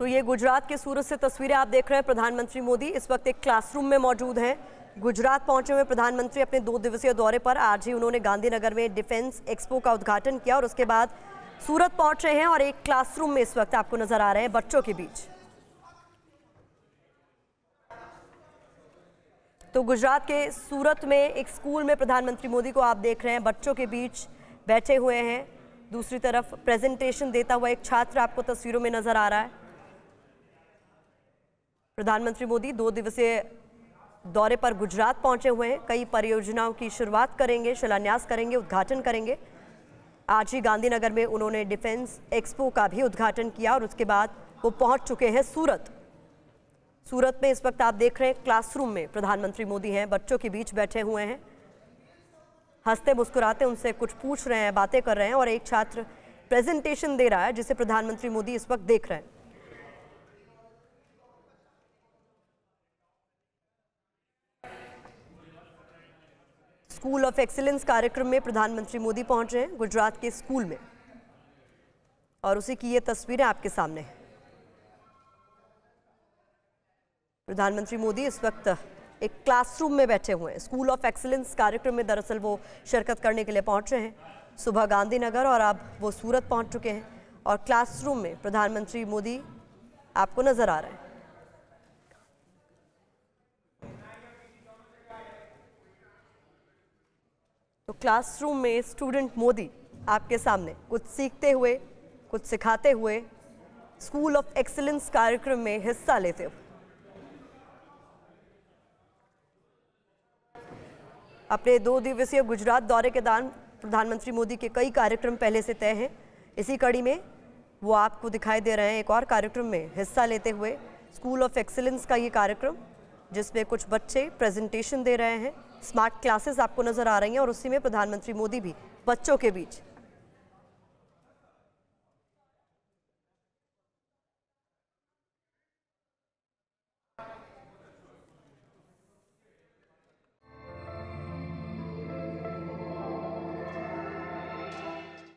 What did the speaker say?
तो ये गुजरात के सूरत से तस्वीरें आप देख रहे हैं प्रधानमंत्री मोदी इस वक्त एक क्लासरूम में मौजूद हैं गुजरात पहुंचे हुए प्रधानमंत्री अपने दो दिवसीय दौरे पर आज ही उन्होंने गांधीनगर में डिफेंस एक्सपो का उद्घाटन किया और उसके बाद सूरत पहुंच रहे हैं और एक क्लासरूम में इस वक्त आपको नजर आ रहे हैं बच्चों के बीच तो गुजरात के सूरत में एक स्कूल में प्रधानमंत्री मोदी को आप देख रहे हैं बच्चों के बीच बैठे हुए हैं दूसरी तरफ प्रेजेंटेशन देता हुआ एक छात्र आपको तस्वीरों में नजर आ रहा है प्रधानमंत्री मोदी दो दिवसीय दौरे पर गुजरात पहुंचे हुए हैं कई परियोजनाओं की शुरुआत करेंगे शिलान्यास करेंगे उद्घाटन करेंगे आज ही गांधीनगर में उन्होंने डिफेंस एक्सपो का भी उद्घाटन किया और उसके बाद वो पहुंच चुके हैं सूरत सूरत में इस वक्त आप देख रहे हैं क्लासरूम में प्रधानमंत्री मोदी हैं बच्चों के बीच बैठे हुए हैं हंसते मुस्कुराते उनसे कुछ पूछ रहे हैं बातें कर रहे हैं और एक छात्र प्रेजेंटेशन दे रहा है जिसे प्रधानमंत्री मोदी इस वक्त देख रहे हैं स्कूल ऑफ एक्सीलेंस कार्यक्रम में प्रधानमंत्री मोदी पहुंच रहे हैं गुजरात के स्कूल में और उसी की ये तस्वीरें आपके सामने हैं प्रधानमंत्री मोदी इस वक्त एक क्लासरूम में बैठे हुए हैं स्कूल ऑफ एक्सीलेंस कार्यक्रम में दरअसल वो शिरकत करने के लिए पहुंच रहे हैं सुबह गांधीनगर और अब वो सूरत पहुंच चुके हैं और क्लासरूम में प्रधानमंत्री मोदी आपको नजर आ रहे हैं तो क्लासरूम में स्टूडेंट मोदी आपके सामने कुछ सीखते हुए कुछ सिखाते हुए स्कूल ऑफ एक्सेलेंस कार्यक्रम में हिस्सा लेते हुए अपने दो दिवसीय गुजरात दौरे के दौरान प्रधानमंत्री मोदी के कई कार्यक्रम पहले से तय हैं इसी कड़ी में वो आपको दिखाई दे रहे हैं एक और कार्यक्रम में हिस्सा लेते हुए स्कूल ऑफ एक्सीलेंस का ये कार्यक्रम जिसमें कुछ बच्चे प्रेजेंटेशन दे रहे हैं स्मार्ट क्लासेस आपको नज़र आ रही हैं और उसी में प्रधानमंत्री मोदी भी बच्चों के बीच